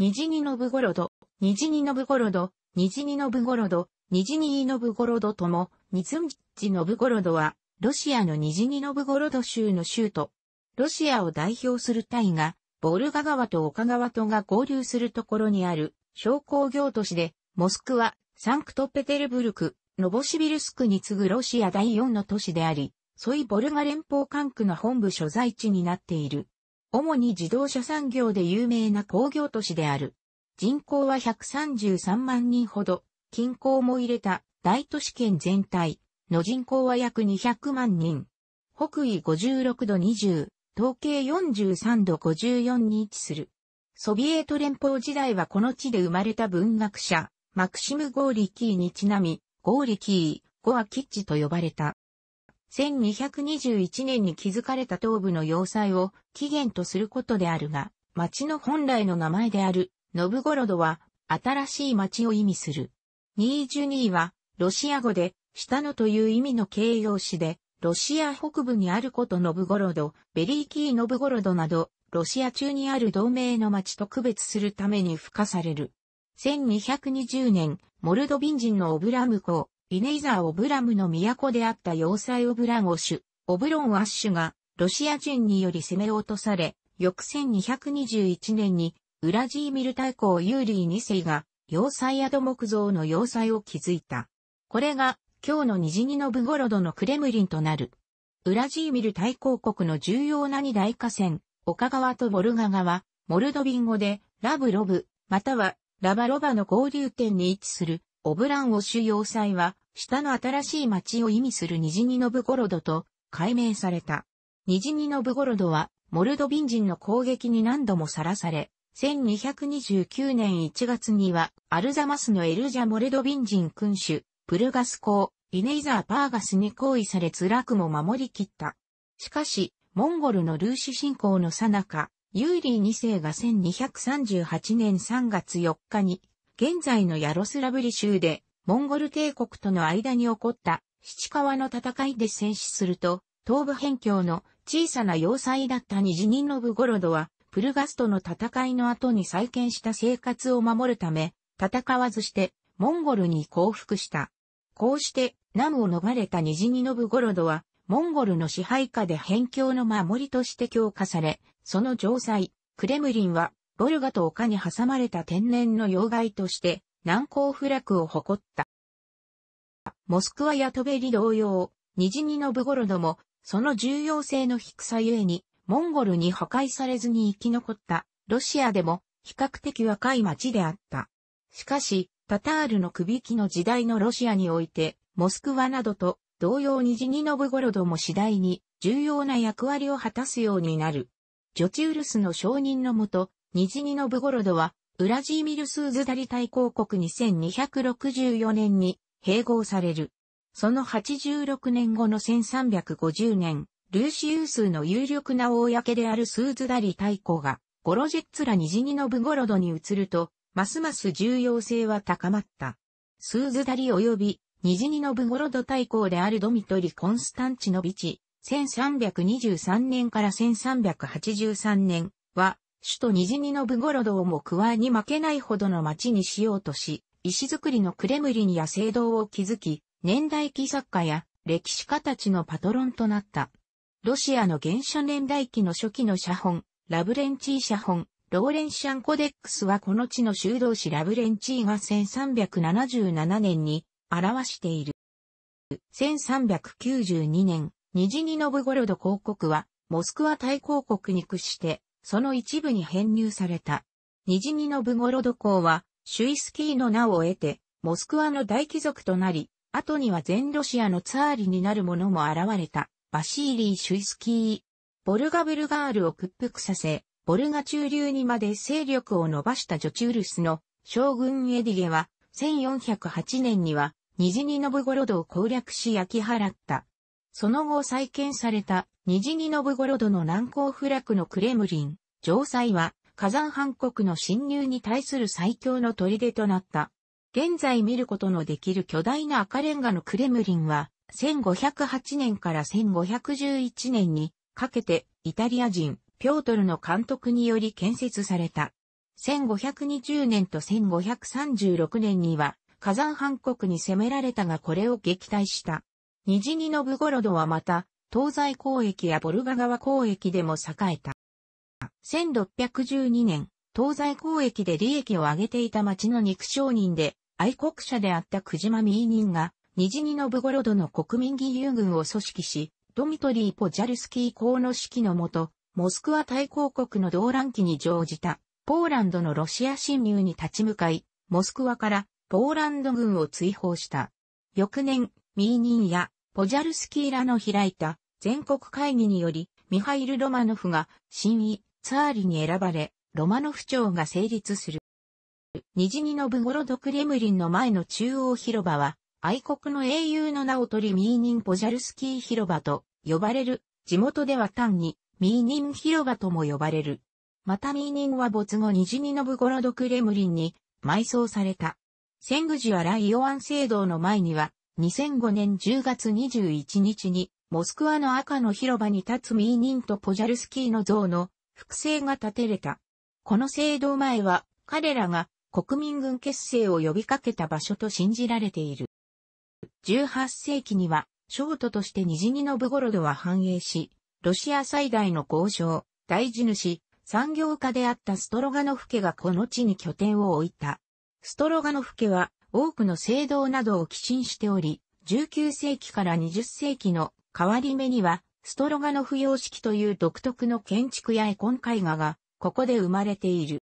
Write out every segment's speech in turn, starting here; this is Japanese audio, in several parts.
ニジニノブゴロド、ニジニノブゴロド、ニジニノブゴロド、ニジニーノブゴロドとも、ニツンジノブゴロドは、ロシアのニジニノブゴロド州の州都。ロシアを代表する大河、ボルガ川と岡川とが合流するところにある、商工業都市で、モスクワ、サンクトペテルブルク、ノボシビルスクに次ぐロシア第4の都市であり、ソイボルガ連邦管区の本部所在地になっている。主に自動車産業で有名な工業都市である。人口は133万人ほど、近郊も入れた大都市圏全体の人口は約200万人。北緯56度20、東経43度54に位置する。ソビエト連邦時代はこの地で生まれた文学者、マクシム・ゴーリキーにちなみ、ゴーリキー、ゴアキッチと呼ばれた。1221年に築かれた東部の要塞を起源とすることであるが、町の本来の名前である、ノブゴロドは、新しい町を意味する。22は、ロシア語で、下のという意味の形容詞で、ロシア北部にあることノブゴロド、ベリーキーノブゴロドなど、ロシア中にある同盟の町と区別するために付加される。1220年、モルドビン人のオブラムコイネイザー・オブラムの都であった要塞オブラゴシュ、オブロン・アッシュが、ロシア人により攻め落とされ、翌1221年に、ウラジーミル大公ユーリー2世が、要塞宿木造の要塞を築いた。これが、今日のニジニノブゴロドのクレムリンとなる。ウラジーミル大公国の重要な二大河川、岡川とボルガ川、モルドビン語で、ラブロブ、または、ラバロバの合流点に位置する、オブランオシュ要塞は、下の新しい町を意味するニジニノブゴロドと改名された。ニジニノブゴロドは、モルドビン人の攻撃に何度もさらされ、1229年1月には、アルザマスのエルジャ・モルドビン人君主、プルガス公、イネイザー・パーガスに行為され辛くも守り切った。しかし、モンゴルのルーシ侵攻の最中、ユーリー2世が1238年3月4日に現在のヤロスラブリ州で、モンゴル帝国との間に起こった、七川の戦いで戦死すると、東部辺境の小さな要塞だったニジニノブゴロドは、プルガスとの戦いの後に再建した生活を守るため、戦わずして、モンゴルに降伏した。こうして、難を逃れたニジニノブゴロドは、モンゴルの支配下で辺境の守りとして強化され、その城塞、クレムリンは、ボルガと丘に挟まれた天然の要害として難攻不落を誇った。モスクワやトベリ同様、ニジニノブゴロドも、その重要性の低さゆえに、モンゴルに破壊されずに生き残ったロシアでも比較的若い町であった。しかし、タタールの首引きの時代のロシアにおいて、モスクワなどと同様ニジニノブゴロドも次第に重要な役割を果たすようになる。ジョチウルスの承認のもと、ニジニノブゴロドは、ウラジーミルスーズダリ大公国2264年に併合される。その86年後の1350年、ルーシウスの有力な公であるスーズダリ大公が、ゴロジェッツラニジニノブゴロドに移ると、ますます重要性は高まった。スーズダリ及び、ニジニノブゴロド大公であるドミトリ・コンスタンチノビチ、1323年から1383年は、首都ニジニノブゴロドをも加えに負けないほどの町にしようとし、石造りのクレムリニや聖堂を築き、年代記作家や歴史家たちのパトロンとなった。ロシアの原初年代記の初期の写本、ラブレンチー写本、ローレンシャンコデックスはこの地の修道士ラブレンチーが1377年に表している。1392年、ニジニノブゴロド公国は、モスクワ大公国に屈して、その一部に編入された。ニジニノブゴロド公は、シュイスキーの名を得て、モスクワの大貴族となり、後には全ロシアのツァーリになる者も現れた、バシーリー・シュイスキー。ボルガブルガールを屈服させ、ボルガ中流にまで勢力を伸ばしたジョチュールスの将軍エディゲは、1408年には、ニジニノブゴロドを攻略し焼き払った。その後再建された、ニジニノブゴロドの難攻不落のクレムリン、城塞は、火山藩国の侵入に対する最強の砦となった。現在見ることのできる巨大な赤レンガのクレムリンは、1508年から1511年にかけてイタリア人、ピョートルの監督により建設された。1520年と1536年には火山藩国に攻められたがこれを撃退した。ニジニノブゴロドはまた、東西交易やボルガ川交易でも栄えた。1612年、東西交易で利益を上げていた町の肉商人で、愛国者であったクジマミーニンが、ニジニノブゴロドの国民義勇軍を組織し、ドミトリー・ポジャルスキー公の指揮のもと、モスクワ大公国の動乱期に乗じた、ポーランドのロシア侵入に立ち向かい、モスクワからポーランド軍を追放した。翌年、ミーニンやポジャルスキーらの開いた全国会議により、ミハイル・ロマノフが新位ツアーリに選ばれ、ロマノフ長が成立する。ジニのブゴロドクレムリンの前の中央広場は、愛国の英雄の名を取りミーニン・ポジャルスキー広場と呼ばれる、地元では単にミーニン広場とも呼ばれる。またミーニンは没後ジニのブゴロドクレムリンに埋葬された。セングジアライオアン聖堂の前には、2005年10月21日に、モスクワの赤の広場に立つミーニンとポジャルスキーの像の複製が建てれた。この聖堂前は、彼らが国民軍結成を呼びかけた場所と信じられている。18世紀には、ショートとしてニジニノブゴロドは繁栄し、ロシア最大の交渉、大地主、産業家であったストロガノフ家がこの地に拠点を置いた。ストロガノフ家は多くの聖堂などを寄進しており、19世紀から20世紀の変わり目には、ストロガノフ様式という独特の建築や絵コン絵画が、ここで生まれている。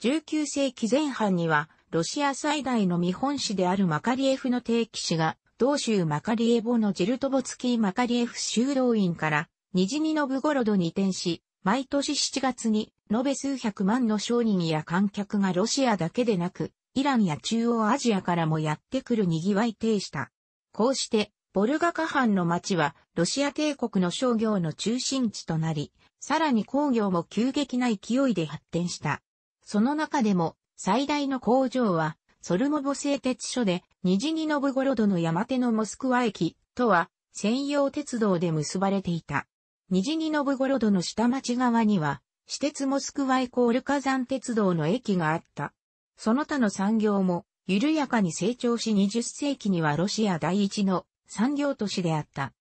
19世紀前半には、ロシア最大の見本市であるマカリエフの定期市が、同州マカリエボのジェルトボツキーマカリエフ修道院から、ニジニノブゴロドに移転し、毎年7月に、延べ数百万の商人や観客がロシアだけでなく、イランや中央アジアからもやってくる賑わい呈した。こうして、ボルガカ藩の町は、ロシア帝国の商業の中心地となり、さらに工業も急激な勢いで発展した。その中でも、最大の工場は、ソルモボ製鉄所で、ニジニノブゴロドの山手のモスクワ駅とは、専用鉄道で結ばれていた。ニジニノブゴロドの下町側には、私鉄モスクワイコール火山鉄道の駅があった。その他の産業も緩やかに成長し20世紀にはロシア第一の産業都市であった。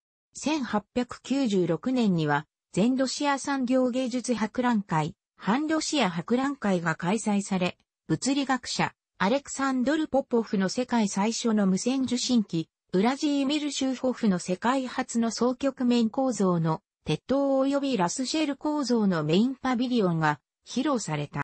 1896年には全ロシア産業芸術博覧会、反ロシア博覧会が開催され、物理学者、アレクサンドル・ポポフの世界最初の無線受信機、ウラジーミル・シューホフの世界初の総局面構造の鉄塔及びラスシェル構造のメインパビリオンが披露された。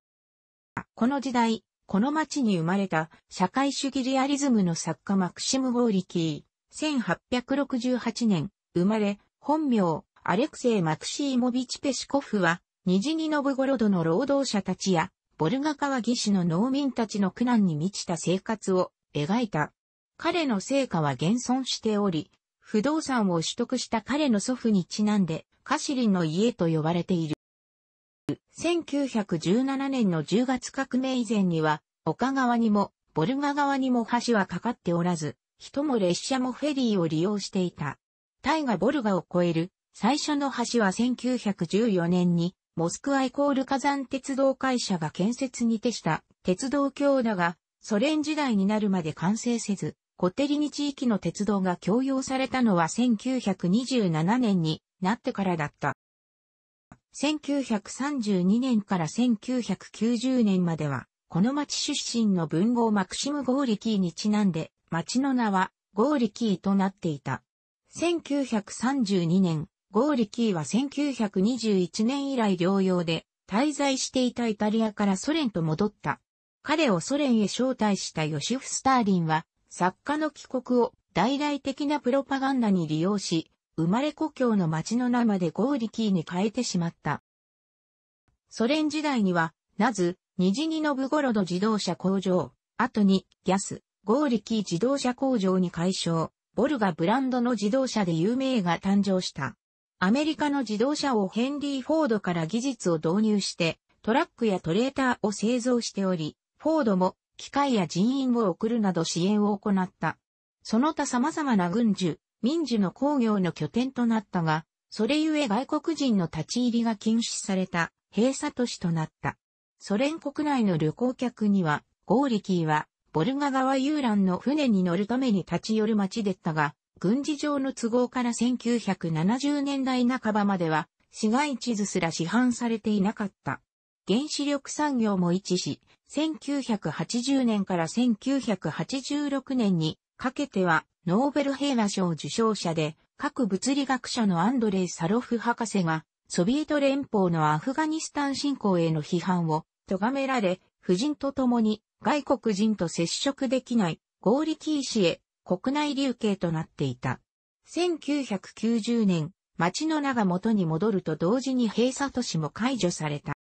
この時代、この町に生まれた社会主義リアリズムの作家マクシム・ゴーリキー、1868年、生まれ、本名、アレクセイ・マクシーモビチ・ペシコフは、ニジニノブゴロドの労働者たちや、ボルガ川義士の農民たちの苦難に満ちた生活を描いた。彼の成果は現存しており、不動産を取得した彼の祖父にちなんで、カシリンの家と呼ばれている。1917年の10月革命以前には、丘側にも、ボルガ側にも橋はかかっておらず、人も列車もフェリーを利用していた。タイがボルガを越える最初の橋は1914年にモスクワイコール火山鉄道会社が建設に手した鉄道橋だが、ソ連時代になるまで完成せず、コテリニ地域の鉄道が供用されたのは1927年になってからだった。1932年から1990年までは、この町出身の文豪マクシム・ゴーリキーにちなんで、町の名はゴーリキーとなっていた。1932年、ゴーリキーは1921年以来療養で、滞在していたイタリアからソ連と戻った。彼をソ連へ招待したヨシフ・スターリンは、作家の帰国を大々的なプロパガンダに利用し、生まれ故郷の町の名までゴーリキーに変えてしまった。ソ連時代には、なず、ニジニノブゴロド自動車工場、後に、ギャス、ゴーリキー自動車工場に改称、ボルガブランドの自動車で有名が誕生した。アメリカの自動車をヘンリー・フォードから技術を導入して、トラックやトレーターを製造しており、フォードも機械や人員を送るなど支援を行った。その他様々な軍需、民事の工業の拠点となったが、それゆえ外国人の立ち入りが禁止された閉鎖都市となった。ソ連国内の旅行客には、ゴーリキーは、ボルガ川遊覧の船に乗るために立ち寄る町でったが、軍事上の都合から1970年代半ばまでは、市街地図すら市販されていなかった。原子力産業も位置し、1980年から1986年にかけてはノーベル平和賞受賞者で、各物理学者のアンドレイ・サロフ博士が、ソビエト連邦のアフガニスタン侵攻への批判を咎められ、夫人と共に外国人と接触できない合キー氏へ国内流刑となっていた。1990年、町の名が元に戻ると同時に閉鎖都市も解除された。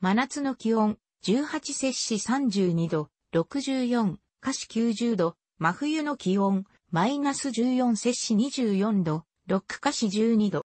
真夏の気温、18摂氏32度、64、下肢90度、真冬の気温、マイナス14摂氏24度、ロック下市12度。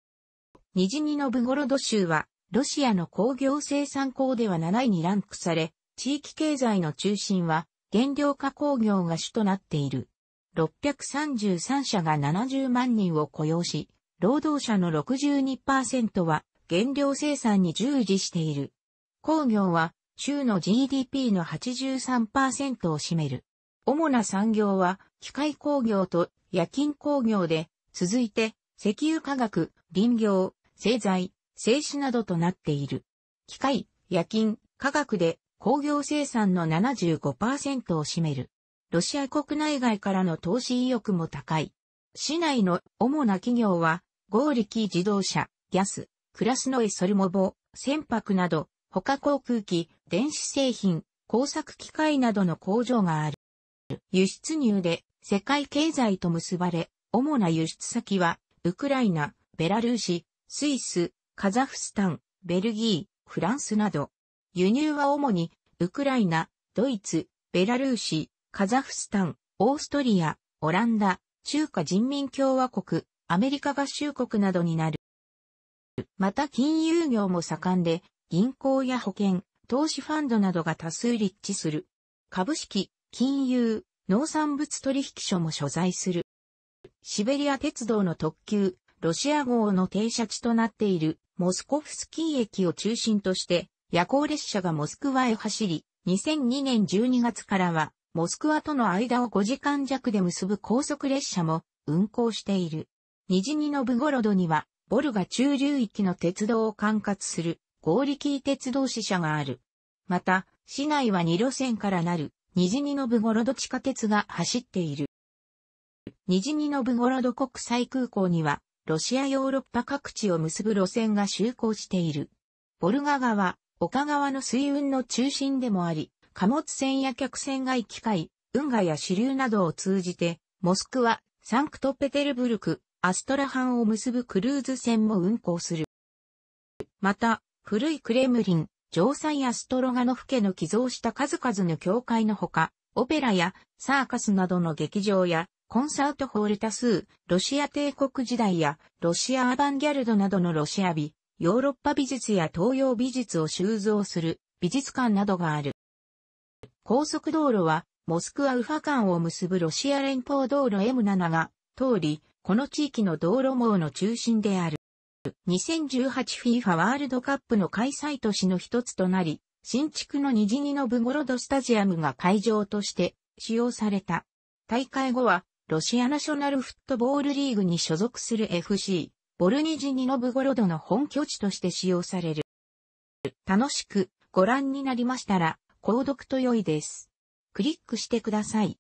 ニジニのブゴロド州は、ロシアの工業生産港では7位にランクされ、地域経済の中心は、原料化工業が主となっている。633社が70万人を雇用し、労働者の62%は原料生産に従事している。工業は州の GDP の83%を占める。主な産業は、機械工業と夜勤工業で、続いて、石油化学、林業、製材、製紙などとなっている。機械、夜勤、化学で工業生産の75%を占める。ロシア国内外からの投資意欲も高い。市内の主な企業は、合力自動車、ギャス、クラスノエソルモボ、船舶など、他航空機、電子製品、工作機械などの工場がある。輸出入で世界経済と結ばれ、主な輸出先は、ウクライナ、ベラルーシ、スイス、カザフスタン、ベルギー、フランスなど。輸入は主に、ウクライナ、ドイツ、ベラルーシ、カザフスタン、オーストリア、オランダ、中華人民共和国、アメリカ合衆国などになる。また金融業も盛んで、銀行や保険、投資ファンドなどが多数立地する。株式、金融、農産物取引所も所在する。シベリア鉄道の特急、ロシア号の停車地となっているモスコフスキー駅を中心として夜行列車がモスクワへ走り、2002年12月からはモスクワとの間を5時間弱で結ぶ高速列車も運行している。ニジニノブゴロドにはボルガ中流域の鉄道を管轄するゴーリキー鉄道支社がある。また、市内は2路線からなるニジニノブゴロド地下鉄が走っている。ニジニノブゴロド国際空港には、ロシアヨーロッパ各地を結ぶ路線が就航している。ボルガ川、岡川の水運の中心でもあり、貨物船や客船が行き交い、運河や支流などを通じて、モスクワ、サンクトペテルブルク、アストラハンを結ぶクルーズ船も運航する。また、古いクレムリン、城塞やストロガノフ家の寄贈した数々の教会のほか、オペラやサーカスなどの劇場やコンサートホール多数、ロシア帝国時代やロシアアバンギャルドなどのロシア美、ヨーロッパ美術や東洋美術を収蔵する美術館などがある。高速道路はモスクワウファ間を結ぶロシア連邦道路 M7 が通り、この地域の道路網の中心である。2018FIFA ワールドカップの開催都市の一つとなり、新築のニジニノブゴロドスタジアムが会場として使用された。大会後は、ロシアナショナルフットボールリーグに所属する FC、ボルニジニノブゴロドの本拠地として使用される。楽しくご覧になりましたら、購読と良いです。クリックしてください。